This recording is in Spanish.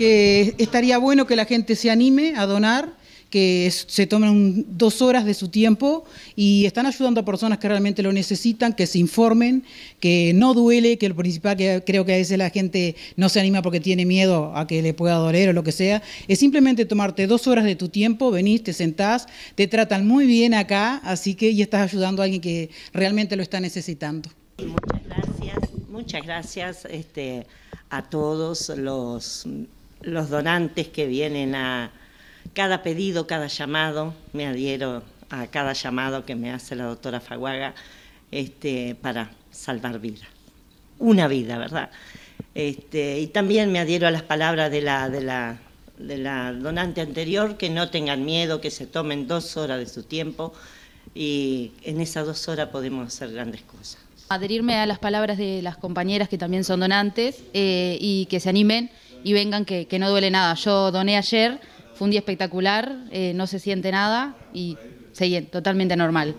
que estaría bueno que la gente se anime a donar que se tomen dos horas de su tiempo y están ayudando a personas que realmente lo necesitan, que se informen, que no duele, que lo principal que creo que a veces la gente no se anima porque tiene miedo a que le pueda doler o lo que sea, es simplemente tomarte dos horas de tu tiempo, venís, te sentás, te tratan muy bien acá, así que y estás ayudando a alguien que realmente lo está necesitando. Muchas gracias, muchas gracias este, a todos los los donantes que vienen a cada pedido, cada llamado, me adhiero a cada llamado que me hace la doctora Faguaga este, para salvar vidas. Una vida, ¿verdad? Este, y también me adhiero a las palabras de la, donante anterior, que no tengan miedo, que se tomen dos horas de su tiempo y en esas dos horas podemos hacer grandes cosas. Adherirme a las palabras de las compañeras que también son donantes eh, y que se animen y vengan que, no duele nada. Yo doné ayer, fue un día espectacular, eh, no se siente nada y seguí totalmente normal.